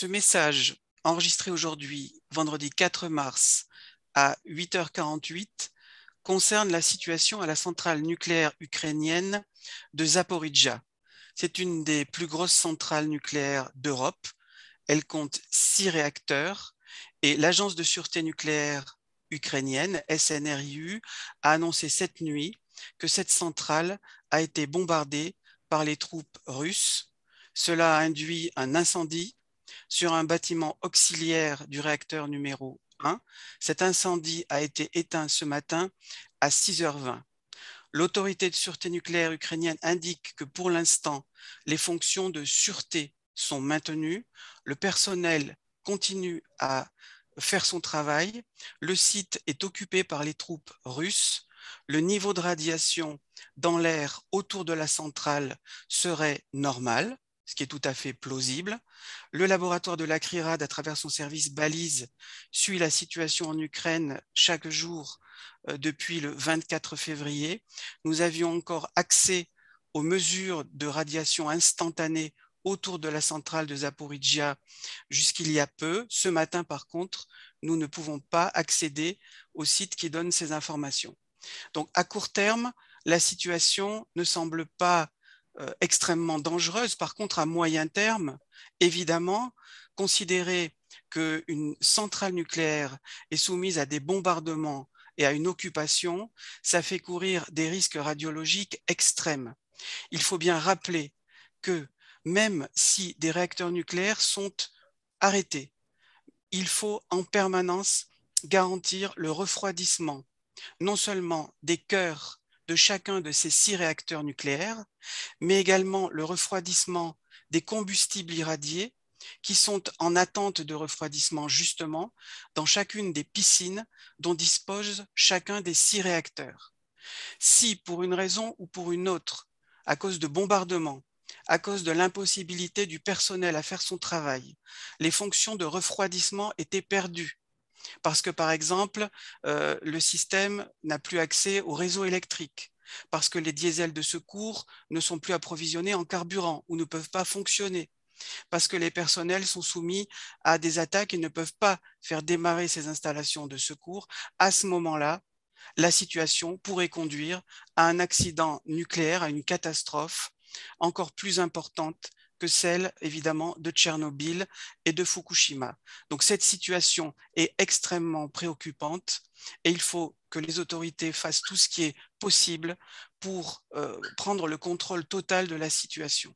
Ce message enregistré aujourd'hui, vendredi 4 mars à 8h48, concerne la situation à la centrale nucléaire ukrainienne de Zaporizhzhia. C'est une des plus grosses centrales nucléaires d'Europe. Elle compte six réacteurs et l'Agence de sûreté nucléaire ukrainienne, SNRIU, a annoncé cette nuit que cette centrale a été bombardée par les troupes russes. Cela a induit un incendie sur un bâtiment auxiliaire du réacteur numéro 1. Cet incendie a été éteint ce matin à 6h20. L'autorité de sûreté nucléaire ukrainienne indique que pour l'instant, les fonctions de sûreté sont maintenues, le personnel continue à faire son travail, le site est occupé par les troupes russes, le niveau de radiation dans l'air autour de la centrale serait normal ce qui est tout à fait plausible. Le laboratoire de l'ACRIRAD, à travers son service Balise, suit la situation en Ukraine chaque jour euh, depuis le 24 février. Nous avions encore accès aux mesures de radiation instantanée autour de la centrale de Zaporizhia jusqu'il y a peu. Ce matin, par contre, nous ne pouvons pas accéder au site qui donne ces informations. Donc, à court terme, la situation ne semble pas euh, extrêmement dangereuse. Par contre, à moyen terme, évidemment, considérer qu'une centrale nucléaire est soumise à des bombardements et à une occupation, ça fait courir des risques radiologiques extrêmes. Il faut bien rappeler que même si des réacteurs nucléaires sont arrêtés, il faut en permanence garantir le refroidissement non seulement des cœurs de chacun de ces six réacteurs nucléaires, mais également le refroidissement des combustibles irradiés qui sont en attente de refroidissement justement dans chacune des piscines dont dispose chacun des six réacteurs. Si, pour une raison ou pour une autre, à cause de bombardements, à cause de l'impossibilité du personnel à faire son travail, les fonctions de refroidissement étaient perdues, parce que par exemple, euh, le système n'a plus accès au réseau électrique, parce que les diesels de secours ne sont plus approvisionnés en carburant ou ne peuvent pas fonctionner, parce que les personnels sont soumis à des attaques et ne peuvent pas faire démarrer ces installations de secours, à ce moment-là, la situation pourrait conduire à un accident nucléaire, à une catastrophe encore plus importante que celle, évidemment, de Tchernobyl et de Fukushima. Donc cette situation est extrêmement préoccupante et il faut que les autorités fassent tout ce qui est possible pour euh, prendre le contrôle total de la situation.